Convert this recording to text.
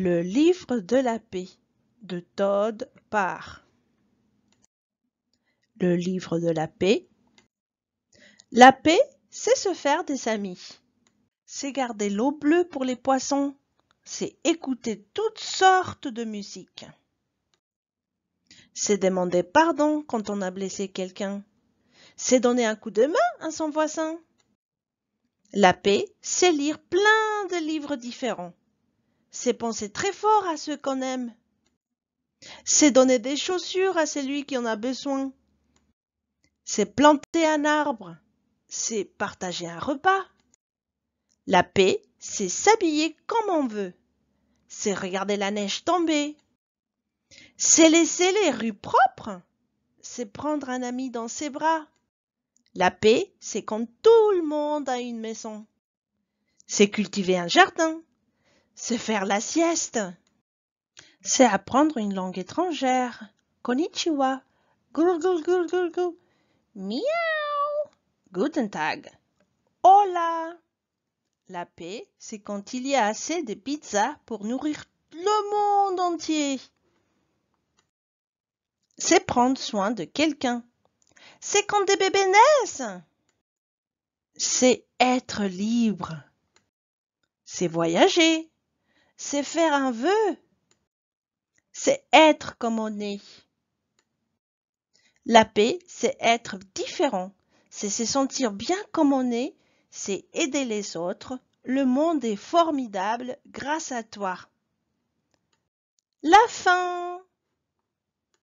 Le livre de la paix de Todd Parr. Le livre de la paix. La paix, c'est se faire des amis. C'est garder l'eau bleue pour les poissons. C'est écouter toutes sortes de musique. C'est demander pardon quand on a blessé quelqu'un. C'est donner un coup de main à son voisin. La paix, c'est lire plein de livres différents c'est penser très fort à ceux qu'on aime. C'est donner des chaussures à celui qui en a besoin. C'est planter un arbre. C'est partager un repas. La paix, c'est s'habiller comme on veut. C'est regarder la neige tomber. C'est laisser les rues propres. C'est prendre un ami dans ses bras. La paix, c'est quand tout le monde a une maison. C'est cultiver un jardin. C'est faire la sieste. C'est apprendre une langue étrangère. Konnichiwa. Gurgul gurgle, gurgle, Miaou. Guten Tag. Hola. La paix, c'est quand il y a assez de pizzas pour nourrir le monde entier. C'est prendre soin de quelqu'un. C'est quand des bébés naissent. C'est être libre. C'est voyager c'est faire un vœu, c'est être comme on est. La paix, c'est être différent, c'est se sentir bien comme on est, c'est aider les autres. Le monde est formidable grâce à toi. La fin